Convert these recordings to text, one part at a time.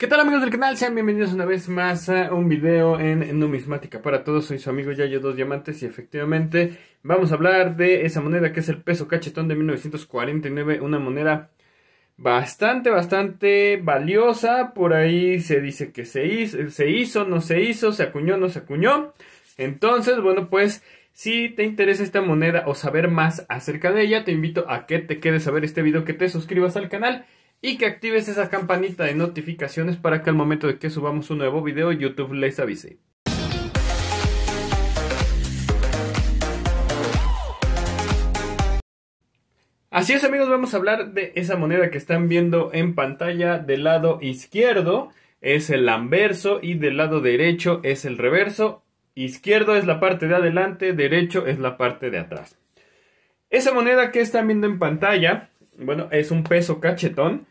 ¿Qué tal amigos del canal? Sean bienvenidos una vez más a un video en numismática para todos. Soy su amigo Yayo Dos Diamantes y efectivamente vamos a hablar de esa moneda que es el peso cachetón de 1949, una moneda bastante, bastante valiosa. Por ahí se dice que se hizo, se hizo, no se hizo, se acuñó, no se acuñó. Entonces, bueno, pues si te interesa esta moneda o saber más acerca de ella, te invito a que te quedes a ver este video, que te suscribas al canal y que actives esa campanita de notificaciones para que al momento de que subamos un nuevo video YouTube les avise. Así es amigos, vamos a hablar de esa moneda que están viendo en pantalla del lado izquierdo es el anverso y del lado derecho es el reverso, izquierdo es la parte de adelante, derecho es la parte de atrás. Esa moneda que están viendo en pantalla bueno, es un peso cachetón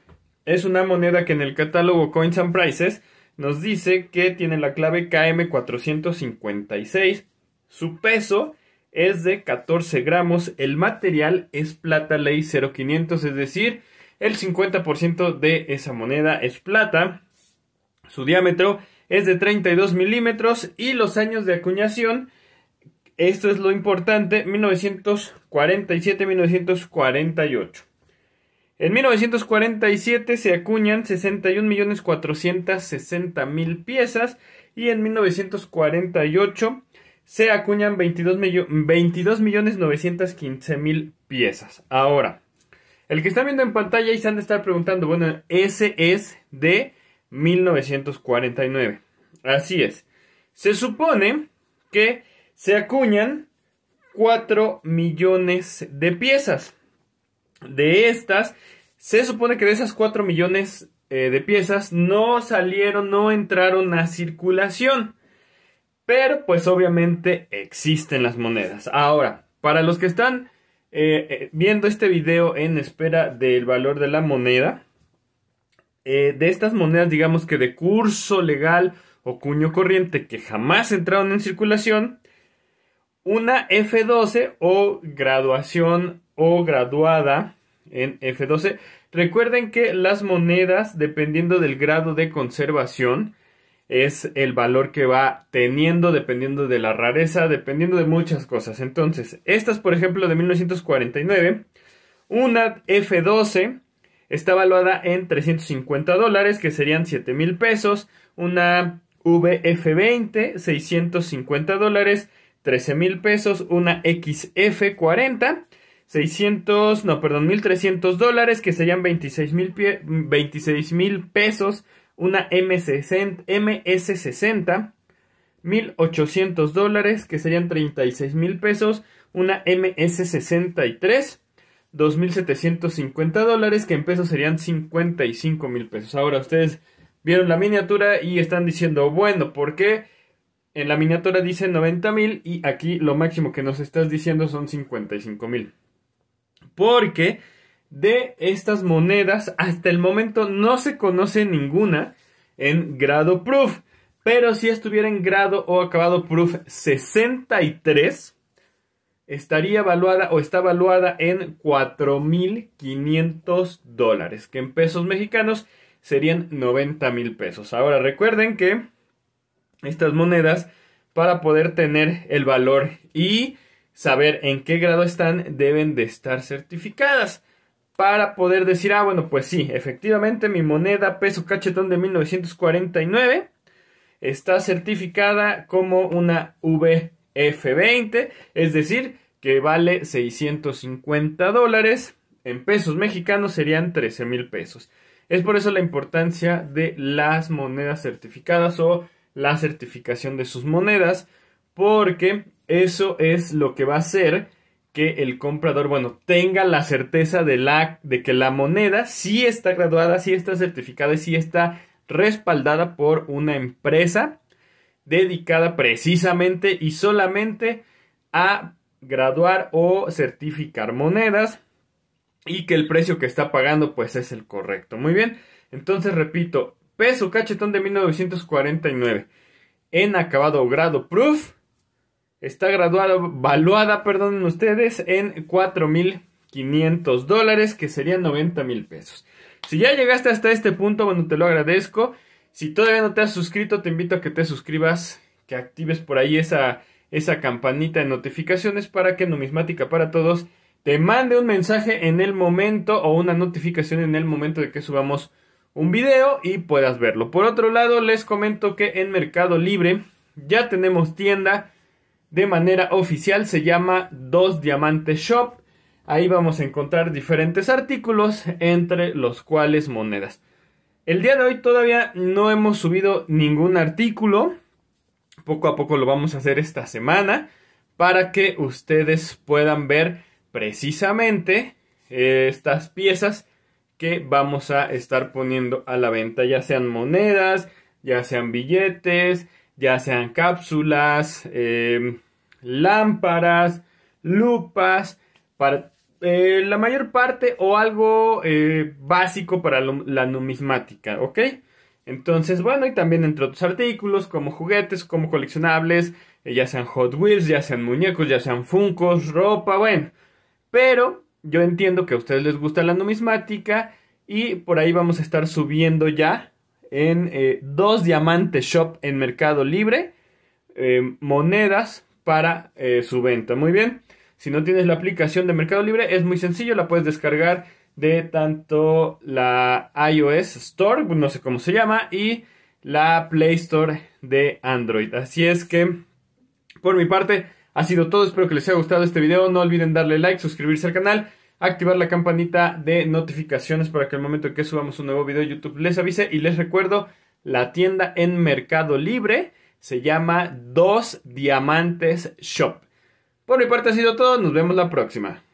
es una moneda que en el catálogo Coins and Prices nos dice que tiene la clave KM456. Su peso es de 14 gramos. El material es plata ley 0500, es decir, el 50% de esa moneda es plata. Su diámetro es de 32 milímetros y los años de acuñación, esto es lo importante, 1947-1948. En 1947 se acuñan 61.460.000 piezas y en 1948 se acuñan 22.915.000 piezas. Ahora, el que está viendo en pantalla y se han de estar preguntando, bueno, ese es de 1949. Así es. Se supone que se acuñan 4 millones de piezas. De estas, se supone que de esas 4 millones eh, de piezas no salieron, no entraron a circulación. Pero pues obviamente existen las monedas. Ahora, para los que están eh, eh, viendo este video en espera del valor de la moneda, de estas monedas digamos que de curso legal o cuño corriente que jamás entraron en circulación, una F12 o graduación o graduada en F12. Recuerden que las monedas, dependiendo del grado de conservación, es el valor que va teniendo dependiendo de la rareza, dependiendo de muchas cosas. Entonces, estas, por ejemplo, de 1949, una F12 está valuada en 350 dólares, que serían 7 mil pesos. Una VF20, 650 dólares, 13 mil pesos. Una XF40, 600, no, perdón, 1300 dólares, que serían 26 mil pesos, una MS60, 1800 dólares, que serían 36 mil pesos, una MS63, 2750 dólares, que en pesos serían 55 mil pesos. Ahora ustedes vieron la miniatura y están diciendo, bueno, ¿por qué? En la miniatura dice 90 mil y aquí lo máximo que nos estás diciendo son 55 mil porque de estas monedas hasta el momento no se conoce ninguna en grado proof. Pero si estuviera en grado o acabado proof 63, estaría valuada o está valuada en 4.500 dólares, que en pesos mexicanos serían $90,000. pesos. Ahora recuerden que estas monedas, para poder tener el valor y saber en qué grado están, deben de estar certificadas para poder decir, ah, bueno, pues sí, efectivamente mi moneda peso cachetón de 1949 está certificada como una VF20, es decir, que vale 650 dólares, en pesos mexicanos serían 13 mil pesos. Es por eso la importancia de las monedas certificadas o la certificación de sus monedas, porque eso es lo que va a hacer que el comprador, bueno, tenga la certeza de, de que la moneda sí está graduada, sí está certificada y sí está respaldada por una empresa dedicada precisamente y solamente a graduar o certificar monedas y que el precio que está pagando pues es el correcto. Muy bien, entonces repito, peso cachetón de 1949 en acabado grado proof Está graduada, valuada, perdónenme ustedes, en 4.500 dólares, que serían 90 mil pesos. Si ya llegaste hasta este punto, bueno, te lo agradezco. Si todavía no te has suscrito, te invito a que te suscribas, que actives por ahí esa, esa campanita de notificaciones para que Numismática para Todos te mande un mensaje en el momento o una notificación en el momento de que subamos un video y puedas verlo. Por otro lado, les comento que en Mercado Libre ya tenemos tienda de manera oficial se llama Dos Diamantes Shop. Ahí vamos a encontrar diferentes artículos, entre los cuales monedas. El día de hoy todavía no hemos subido ningún artículo. Poco a poco lo vamos a hacer esta semana para que ustedes puedan ver precisamente eh, estas piezas que vamos a estar poniendo a la venta, ya sean monedas, ya sean billetes, ya sean cápsulas, em, lámparas, lupas, para eh, la mayor parte o algo eh, básico para la numismática, ¿ok? Entonces, bueno, y también entre otros artículos como juguetes, como coleccionables, eh, ya sean Hot Wheels, ya sean muñecos, ya sean Funkos, ropa, bueno. Pero yo entiendo que a ustedes les gusta la numismática y por ahí vamos a estar subiendo ya en eh, dos diamantes shop en Mercado Libre, eh, monedas para eh, su venta. Muy bien, si no tienes la aplicación de Mercado Libre, es muy sencillo, la puedes descargar de tanto la iOS Store, no sé cómo se llama, y la Play Store de Android. Así es que, por mi parte, ha sido todo. Espero que les haya gustado este video. No olviden darle like, suscribirse al canal activar la campanita de notificaciones para que al momento que subamos un nuevo video YouTube les avise y les recuerdo la tienda en Mercado Libre se llama Dos Diamantes Shop. Por mi parte ha sido todo, nos vemos la próxima.